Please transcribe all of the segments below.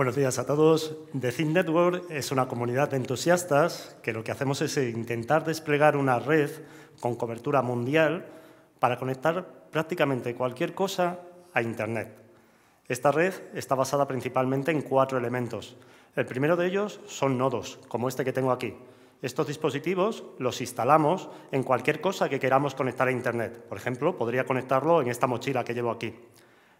Buenos días a todos. The Think Network es una comunidad de entusiastas que lo que hacemos es intentar desplegar una red con cobertura mundial para conectar prácticamente cualquier cosa a Internet. Esta red está basada principalmente en cuatro elementos. El primero de ellos son nodos, como este que tengo aquí. Estos dispositivos los instalamos en cualquier cosa que queramos conectar a Internet. Por ejemplo, podría conectarlo en esta mochila que llevo aquí.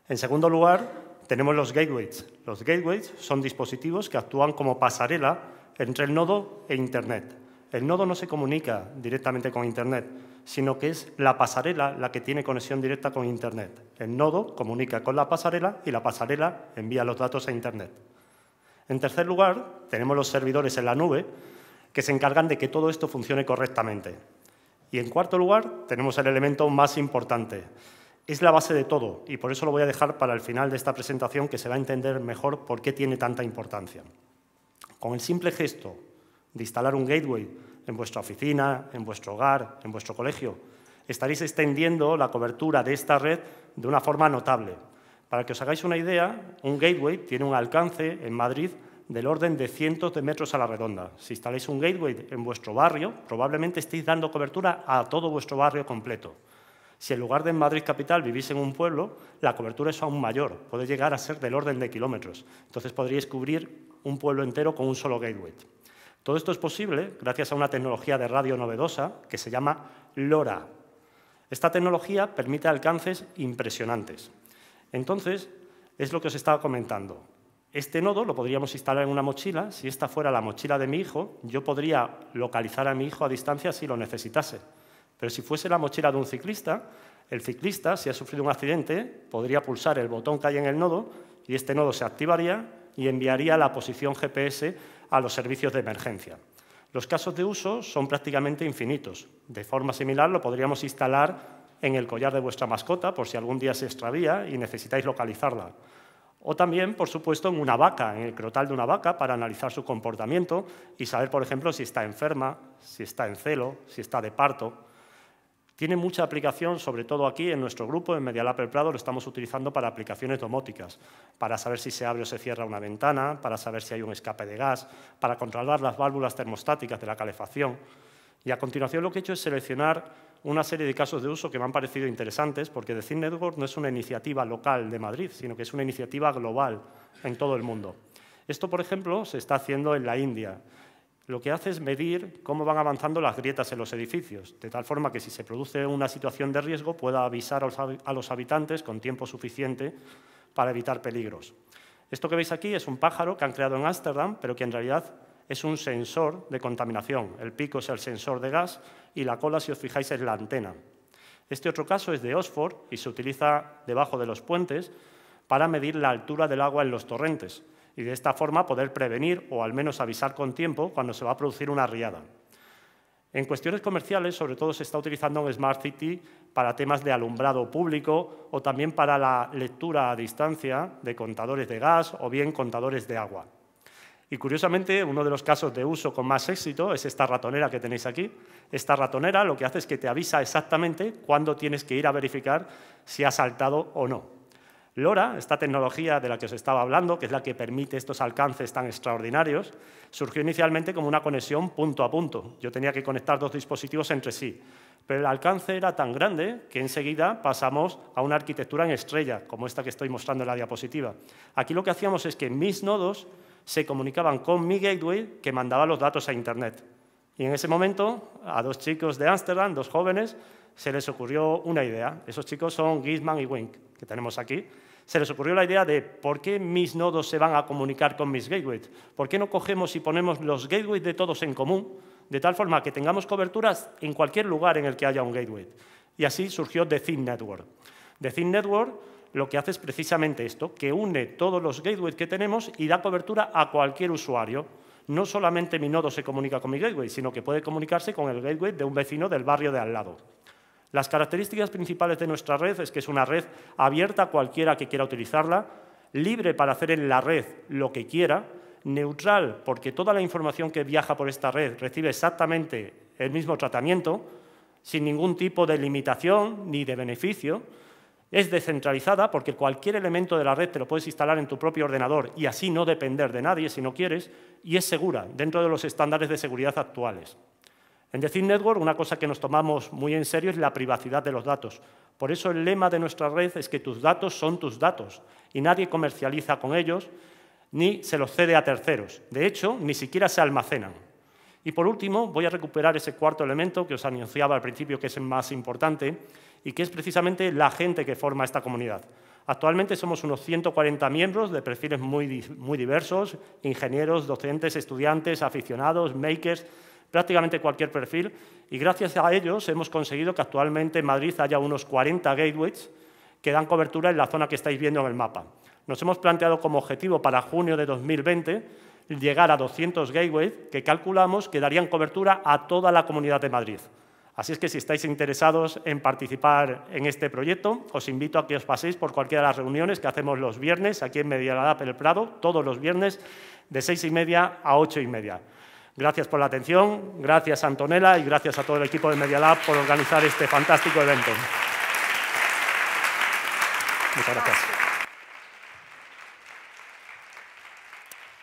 En segundo lugar, tenemos los gateways. Los gateways son dispositivos que actúan como pasarela entre el nodo e Internet. El nodo no se comunica directamente con Internet, sino que es la pasarela la que tiene conexión directa con Internet. El nodo comunica con la pasarela y la pasarela envía los datos a Internet. En tercer lugar, tenemos los servidores en la nube que se encargan de que todo esto funcione correctamente. Y en cuarto lugar, tenemos el elemento más importante, es la base de todo y por eso lo voy a dejar para el final de esta presentación que se va a entender mejor por qué tiene tanta importancia. Con el simple gesto de instalar un gateway en vuestra oficina, en vuestro hogar, en vuestro colegio, estaréis extendiendo la cobertura de esta red de una forma notable. Para que os hagáis una idea, un gateway tiene un alcance en Madrid del orden de cientos de metros a la redonda. Si instaláis un gateway en vuestro barrio, probablemente estéis dando cobertura a todo vuestro barrio completo. Si en lugar de en Madrid capital vivís en un pueblo, la cobertura es aún mayor, puede llegar a ser del orden de kilómetros. Entonces podríais cubrir un pueblo entero con un solo gateway. Todo esto es posible gracias a una tecnología de radio novedosa que se llama LoRa. Esta tecnología permite alcances impresionantes. Entonces, es lo que os estaba comentando. Este nodo lo podríamos instalar en una mochila. Si esta fuera la mochila de mi hijo, yo podría localizar a mi hijo a distancia si lo necesitase. Pero si fuese la mochila de un ciclista, el ciclista, si ha sufrido un accidente, podría pulsar el botón que hay en el nodo y este nodo se activaría y enviaría la posición GPS a los servicios de emergencia. Los casos de uso son prácticamente infinitos. De forma similar, lo podríamos instalar en el collar de vuestra mascota por si algún día se extravía y necesitáis localizarla. O también, por supuesto, en una vaca, en el crotal de una vaca, para analizar su comportamiento y saber, por ejemplo, si está enferma, si está en celo, si está de parto. Tiene mucha aplicación, sobre todo aquí en nuestro grupo, en Medialab El Prado, lo estamos utilizando para aplicaciones domóticas, para saber si se abre o se cierra una ventana, para saber si hay un escape de gas, para controlar las válvulas termostáticas de la calefacción. Y a continuación lo que he hecho es seleccionar una serie de casos de uso que me han parecido interesantes, porque The Network no es una iniciativa local de Madrid, sino que es una iniciativa global en todo el mundo. Esto, por ejemplo, se está haciendo en la India lo que hace es medir cómo van avanzando las grietas en los edificios, de tal forma que si se produce una situación de riesgo pueda avisar a los habitantes con tiempo suficiente para evitar peligros. Esto que veis aquí es un pájaro que han creado en Ámsterdam, pero que en realidad es un sensor de contaminación. El pico es el sensor de gas y la cola, si os fijáis, es la antena. Este otro caso es de Oxford y se utiliza debajo de los puentes para medir la altura del agua en los torrentes y de esta forma poder prevenir o al menos avisar con tiempo cuando se va a producir una riada. En cuestiones comerciales, sobre todo, se está utilizando Smart City para temas de alumbrado público o también para la lectura a distancia de contadores de gas o bien contadores de agua. Y curiosamente, uno de los casos de uso con más éxito es esta ratonera que tenéis aquí. Esta ratonera lo que hace es que te avisa exactamente cuándo tienes que ir a verificar si ha saltado o no. LoRa, esta tecnología de la que os estaba hablando, que es la que permite estos alcances tan extraordinarios, surgió inicialmente como una conexión punto a punto. Yo tenía que conectar dos dispositivos entre sí, pero el alcance era tan grande que enseguida pasamos a una arquitectura en estrella, como esta que estoy mostrando en la diapositiva. Aquí lo que hacíamos es que mis nodos se comunicaban con mi gateway que mandaba los datos a Internet. Y en ese momento, a dos chicos de Ámsterdam, dos jóvenes, se les ocurrió una idea. Esos chicos son Gizman y Wink, que tenemos aquí. Se les ocurrió la idea de por qué mis nodos se van a comunicar con mis gateways. ¿Por qué no cogemos y ponemos los gateways de todos en común, de tal forma que tengamos coberturas en cualquier lugar en el que haya un gateway? Y así surgió The Thin Network. The Thin Network lo que hace es precisamente esto, que une todos los gateways que tenemos y da cobertura a cualquier usuario no solamente mi nodo se comunica con mi gateway, sino que puede comunicarse con el gateway de un vecino del barrio de al lado. Las características principales de nuestra red es que es una red abierta a cualquiera que quiera utilizarla, libre para hacer en la red lo que quiera, neutral porque toda la información que viaja por esta red recibe exactamente el mismo tratamiento, sin ningún tipo de limitación ni de beneficio, es descentralizada porque cualquier elemento de la red te lo puedes instalar en tu propio ordenador y así no depender de nadie si no quieres, y es segura dentro de los estándares de seguridad actuales. En Decid Network una cosa que nos tomamos muy en serio es la privacidad de los datos. Por eso el lema de nuestra red es que tus datos son tus datos y nadie comercializa con ellos ni se los cede a terceros. De hecho, ni siquiera se almacenan. Y por último, voy a recuperar ese cuarto elemento que os anunciaba al principio que es el más importante y que es precisamente la gente que forma esta comunidad. Actualmente somos unos 140 miembros de perfiles muy, diversos, ingenieros, docentes, estudiantes, aficionados, makers, prácticamente cualquier perfil, y gracias a ellos hemos conseguido que actualmente en Madrid haya unos 40 gateways que dan cobertura en la zona que estáis viendo en el mapa. Nos hemos planteado como objetivo para junio de 2020 llegar a 200 gateways que calculamos que darían cobertura a toda la Comunidad de Madrid. Así es que si estáis interesados en participar en este proyecto, os invito a que os paséis por cualquiera de las reuniones que hacemos los viernes aquí en Medialab El Prado, todos los viernes de seis y media a ocho y media. Gracias por la atención, gracias Antonella y gracias a todo el equipo de Medialab por organizar este fantástico evento. Muchas gracias.